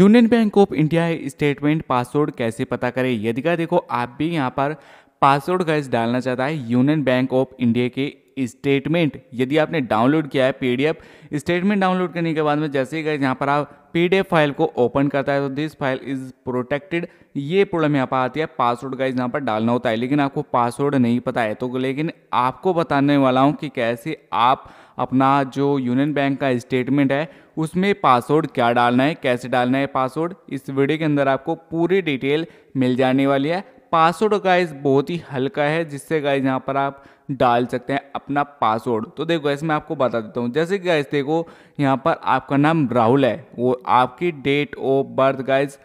union bank of India statement password कैसे पता करें यदि का देखो आप भी यहाँ पर पासवर्ड गैस डालना चाहता है यूनियन बैंक ऑफ इंडिया के स्टेटमेंट यदि आपने डाउनलोड किया है पीडीएफ स्टेटमेंट डाउनलोड करने के बाद में जैसे ही यहाँ पर आप पीडीएफ फाइल को ओपन करता है तो दिस फाइल इज प्रोटेक्टेड ये प्रॉब्लम यहाँ पर आती है पासवर्ड का यहाँ पर डालना होता है लेकिन आपको पासवर्ड नहीं पता है तो लेकिन आपको बताने वाला हूँ कि कैसे आप अपना जो यूनियन बैंक का स्टेटमेंट है उसमें पासवर्ड क्या डालना है कैसे डालना है पासवर्ड इस वीडियो के अंदर आपको पूरी डिटेल मिल जाने वाली है पासवर्ड गाइज बहुत ही हल्का है जिससे गाय यहाँ पर आप डाल सकते हैं अपना पासवर्ड तो देखो गैस मैं आपको बता देता हूँ जैसे कि गाइज देखो यहाँ पर आपका नाम राहुल है वो आपकी डेट ऑफ बर्थ गाइज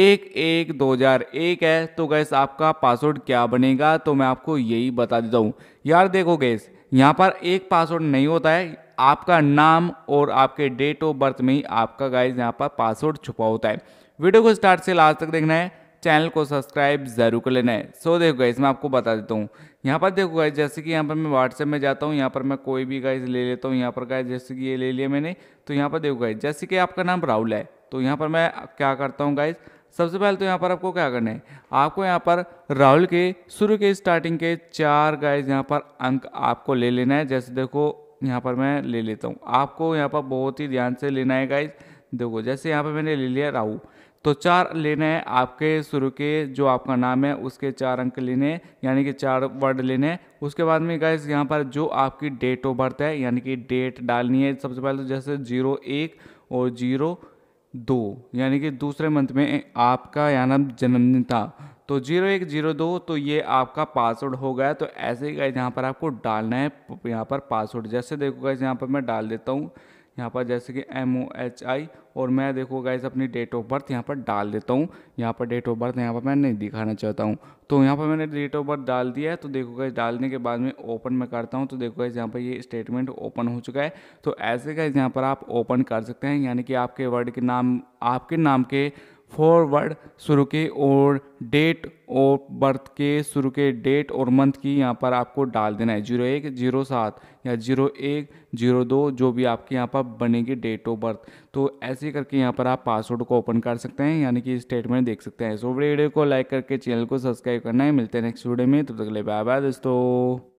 एक एक दो हज़ार एक है तो गैस आपका पासवर्ड क्या बनेगा तो मैं आपको यही बता देता हूँ यार देखो गैस यहाँ पर एक पासवर्ड नहीं होता है आपका नाम और आपके डेट ऑफ बर्थ में ही आपका गाइज यहाँ पर पासवर्ड छुपा होता है वीडियो को स्टार्ट से लास्ट तक देखना है चैनल को सब्सक्राइब ज़रूर कर लेना है सो देखो गाइस मैं आपको बता देता हूँ यहाँ पर देखो गाइस जैसे कि यहाँ पर मैं व्हाट्सएप में जाता हूँ यहाँ पर मैं कोई भी गाइस ले लेता हूँ यहाँ पर गाइस जैसे कि ये ले लिया मैंने तो यहाँ पर देखो गाइस जैसे कि आपका नाम राहुल है तो यहाँ पर मैं क्या करता हूँ गाइस सबसे पहले तो यहाँ पर आपको क्या करना है आपको यहाँ पर राहुल के शुरू के स्टार्टिंग के चार गाइस यहाँ पर अंक आपको ले लेना है जैसे देखो यहाँ पर मैं ले लेता हूँ आपको यहाँ पर बहुत ही ध्यान से लेना है गाइस देखो जैसे यहाँ पर मैंने ले लिया राहुल तो चार लेने हैं आपके शुरू के जो आपका नाम है उसके चार अंक लेने यानी कि चार वर्ड लेने उसके बाद में गाइस यहाँ पर जो आपकी डेट ऑफ बर्थ है यानी कि डेट डालनी है सबसे पहले तो जैसे जीरो एक और जीरो दो यानी कि दूसरे मंथ में आपका याना जन्मदिन था तो जीरो एक जीरो दो तो ये आपका पासवर्ड हो गया तो ऐसे ही गाइज यहाँ पर आपको डालना है यहाँ पर पासवर्ड जैसे देखो गाइज यहाँ पर मैं डाल देता हूँ यहाँ पर जैसे कि एम ओ एच आई और मैं देखो गाइज अपनी डेट ऑफ बर्थ यहाँ पर डाल देता हूँ यहाँ पर डेट ऑफ बर्थ यहाँ पर मैं नहीं दिखाना चाहता हूँ तो यहाँ पर मैंने डेट ऑफ बर्थ डाल दिया है तो देखो गाइज डालने के बाद में ओपन में करता हूँ तो देखो गाइज यहाँ पर ये स्टेटमेंट ओपन हो चुका है तो ऐसे गाइज यहाँ पर आप ओपन कर सकते हैं यानी कि आपके वर्ड के नाम आपके नाम के फॉरवर्ड शुरू के और डेट और बर्थ के शुरू के डेट और मंथ की यहाँ पर आपको डाल देना है जीरो एक जीरो सात या जीरो एक जीरो दो जो भी आपके यहाँ पर बनेगी डेट ऑफ बर्थ तो ऐसे करके यहाँ पर आप पासवर्ड को ओपन कर सकते हैं यानी कि स्टेटमेंट देख सकते हैं सो वीडियो को लाइक करके चैनल को सब्सक्राइब करना है मिलते हैं नेक्स्ट वीडियो में तब तक ले बाय बाय दोस्तों